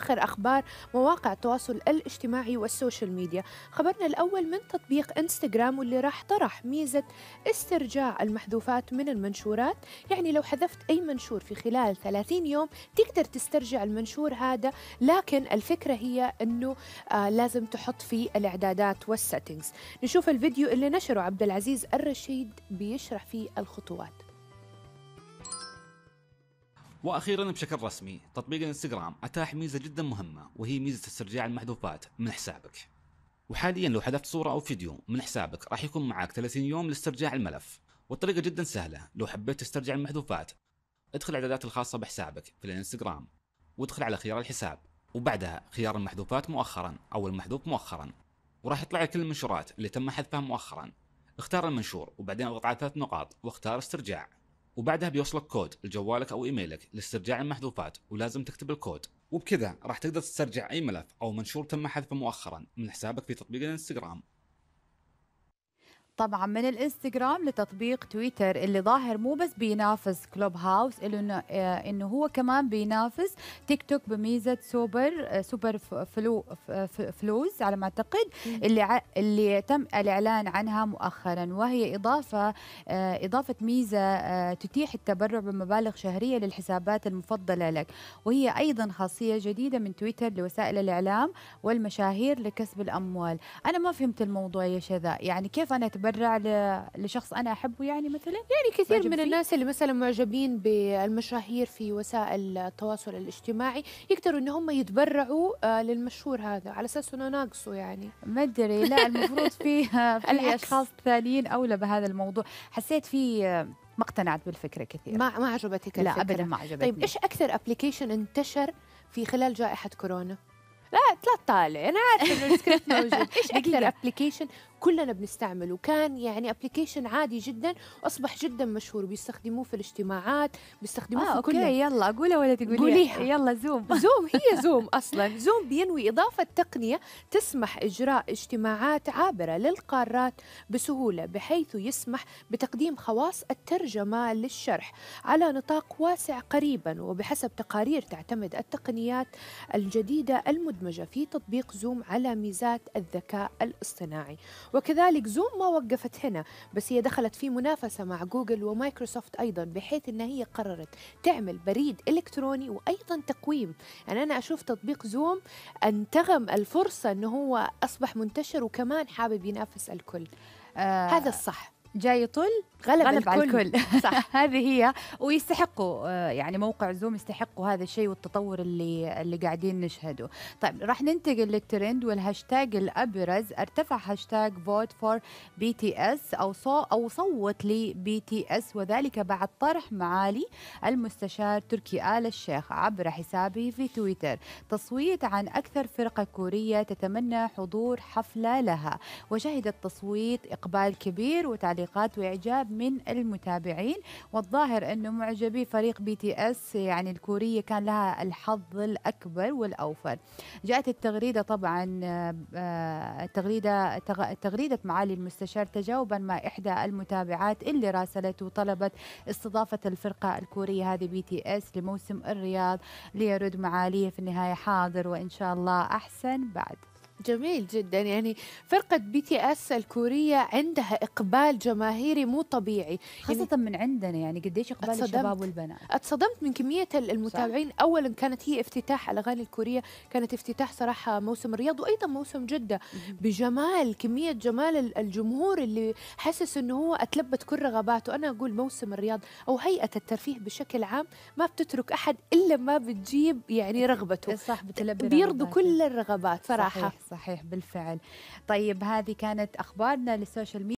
آخر أخبار مواقع التواصل الاجتماعي والسوشيال ميديا خبرنا الأول من تطبيق إنستغرام واللي راح طرح ميزة استرجاع المحذوفات من المنشورات يعني لو حذفت أي منشور في خلال 30 يوم تقدر تسترجع المنشور هذا لكن الفكرة هي أنه آه لازم تحط في الإعدادات والسيتنجز نشوف الفيديو اللي نشره عبد العزيز الرشيد بيشرح فيه الخطوات واخيرا بشكل رسمي تطبيق الانستغرام اتاح ميزه جدا مهمه وهي ميزه استرجاع المحذوفات من حسابك وحاليا لو حذفت صوره او فيديو من حسابك راح يكون معك 30 يوم لاسترجاع الملف والطريقه جدا سهله لو حبيت تسترجع المحذوفات ادخل الاعدادات الخاصه بحسابك في الانستغرام وادخل على خيار الحساب وبعدها خيار المحذوفات مؤخرا او المحذوف مؤخرا وراح يطلع لك كل المنشورات اللي تم حذفها مؤخرا اختار المنشور وبعدين اضغط على ثلاث نقاط واختار استرجاع وبعدها بيوصلك كود لجوالك او ايميلك لاسترجاع المحذوفات ولازم تكتب الكود وبكذا راح تقدر تسترجع اي ملف او منشور تم حذفه مؤخرا من حسابك في تطبيق الانستغرام طبعا من الانستغرام لتطبيق تويتر اللي ظاهر مو بس بينافس كلوب هاوس انه آه، انه هو كمان بينافس تيك توك بميزه سوبر سوبر آه، فلو فلوز على ما اعتقد اللي اللي تم الاعلان عنها مؤخرا وهي اضافه آه، اضافه ميزه تتيح التبرع بمبالغ شهريه للحسابات المفضله لك وهي ايضا خاصيه جديده من تويتر لوسائل الاعلام والمشاهير لكسب الاموال انا ما فهمت الموضوع يا شذا يعني كيف انا برع لشخص انا احبه يعني مثلا يعني كثير من الناس اللي مثلا معجبين بالمشاهير في وسائل التواصل الاجتماعي يقدروا ان هم يتبرعوا آه، للمشهور هذا على اساس انه ناقصه يعني ما ادري لا المفروض في آه، في اشخاص ثانيين اولى بهذا الموضوع حسيت في آه، ما اقتنعت بالفكره كثير ما ما عجبتك لا ابدا ما عجبتني طيب ايش اكثر ابلكيشن انتشر في خلال جائحه كورونا لا لا طالع انا عارفه انه السكريبت موجود ايش اكثر ابلكيشن كلنا بنستعمله كان يعني ابلكيشن عادي جدا اصبح جدا مشهور بيستخدموه في الاجتماعات بيستخدموه آه في كل يلا قولها ولا تقوليها يلا زوم زوم هي زوم اصلا زوم بينوي اضافه تقنيه تسمح اجراء اجتماعات عابره للقارات بسهوله بحيث يسمح بتقديم خواص الترجمه للشرح على نطاق واسع قريبا وبحسب تقارير تعتمد التقنيات الجديده المدمجه في تطبيق زوم على ميزات الذكاء الاصطناعي وكذلك زوم ما وقفت هنا بس هي دخلت في منافسة مع جوجل ومايكروسوفت أيضا بحيث أنها هي قررت تعمل بريد إلكتروني وأيضا تقويم يعني أنا أشوف تطبيق زوم أنتغم الفرصة أنه هو أصبح منتشر وكمان حابب ينافس الكل آه هذا الصح جاي يطل غلب, غلب الكل, على الكل. صح هذه هي ويستحقوا آه، يعني موقع زوم يستحقوا هذا الشيء والتطور اللي اللي قاعدين نشهده طيب راح ننتقل للترند والهاشتاج الابرز ارتفع هاشتاج فوت فور بي تي اس او صو او صوت لبي تي اس وذلك بعد طرح معالي المستشار تركي ال الشيخ عبر حسابه في تويتر تصويت عن اكثر فرقه كوريه تتمنى حضور حفله لها وشهد التصويت اقبال كبير وتعليق تعليقات واعجاب من المتابعين والظاهر انه معجبي فريق بي تي اس يعني الكوريه كان لها الحظ الاكبر والاوفر جاءت التغريده طبعا آه، آه، التغريده تغريده معالي المستشار تجاوبا مع احدى المتابعات اللي راسلته وطلبت استضافه الفرقه الكوريه هذه بي تي اس لموسم الرياض ليرد معاليه في النهايه حاضر وان شاء الله احسن بعد جميل جدا يعني فرقة بي تي اس الكورية عندها إقبال جماهيري مو طبيعي يعني خاصة يعني من عندنا يعني قديش إقبال الشباب والبنات اتصدمت من كمية المتابعين صح. أولا كانت هي افتتاح الأغاني الكورية كانت افتتاح صراحة موسم الرياض وأيضا موسم جدة بجمال كمية جمال الجمهور اللي حسس أنه هو أتلبت كل رغباته أنا أقول موسم الرياض أو هيئة الترفيه بشكل عام ما بتترك أحد إلا ما بتجيب يعني رغبته صح بتلبي بيرضوا كل الرغبات صراحة صحيح. صحيح بالفعل طيب هذه كانت أخبارنا للسوشيال ميديا